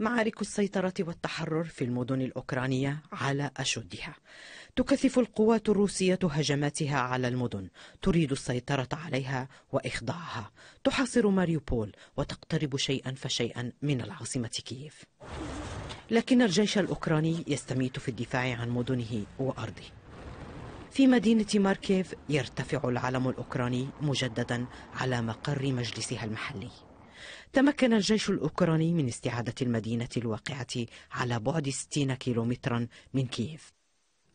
معارك السيطرة والتحرر في المدن الأوكرانية على أشدها تكثف القوات الروسية هجماتها على المدن تريد السيطرة عليها وإخضاعها تحاصر ماريوبول وتقترب شيئا فشيئا من العاصمة كييف لكن الجيش الأوكراني يستميت في الدفاع عن مدنه وأرضه في مدينة ماركيف يرتفع العلم الأوكراني مجددا على مقر مجلسها المحلي تمكن الجيش الأوكراني من استعادة المدينة الواقعة على بعد 60 كيلومترا من كييف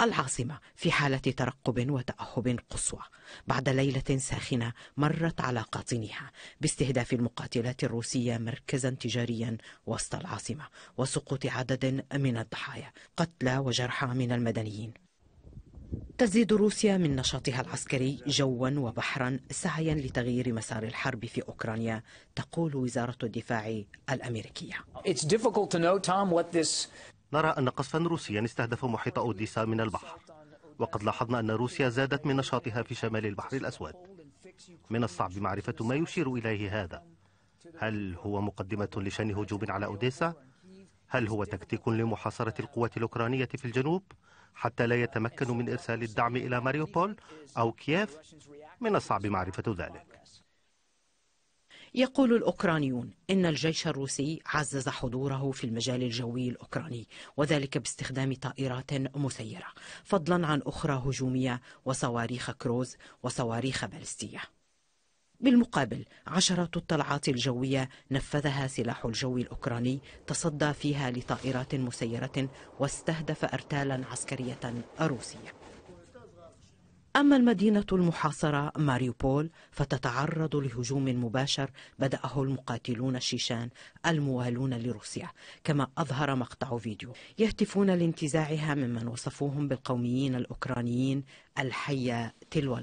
العاصمة في حالة ترقب وتأهب قصوى بعد ليلة ساخنة مرت على قاطنها باستهداف المقاتلات الروسية مركزا تجاريا وسط العاصمة وسقوط عدد من الضحايا قتلى وجرحى من المدنيين تزيد روسيا من نشاطها العسكري جوا وبحرا سعيا لتغيير مسار الحرب في اوكرانيا تقول وزاره الدفاع الامريكيه نرى ان قصفا روسيا استهدف محيط اوديسا من البحر وقد لاحظنا ان روسيا زادت من نشاطها في شمال البحر الاسود من الصعب معرفه ما يشير اليه هذا هل هو مقدمه لشان هجوم على اوديسا هل هو تكتيك لمحاصره القوات الاوكرانيه في الجنوب حتى لا يتمكنوا من إرسال الدعم إلى ماريوبول أو كييف من الصعب معرفة ذلك يقول الأوكرانيون إن الجيش الروسي عزز حضوره في المجال الجوي الأوكراني وذلك باستخدام طائرات مسيرة فضلا عن أخرى هجومية وصواريخ كروز وصواريخ بالستية بالمقابل عشرات الطلعات الجوية نفذها سلاح الجو الأوكراني تصدى فيها لطائرات مسيرة واستهدف أرتالا عسكرية روسية أما المدينة المحاصرة ماريوبول فتتعرض لهجوم مباشر بدأه المقاتلون الشيشان الموالون لروسيا كما أظهر مقطع فيديو يهتفون لانتزاعها ممن وصفوهم بالقوميين الأوكرانيين الحية تلو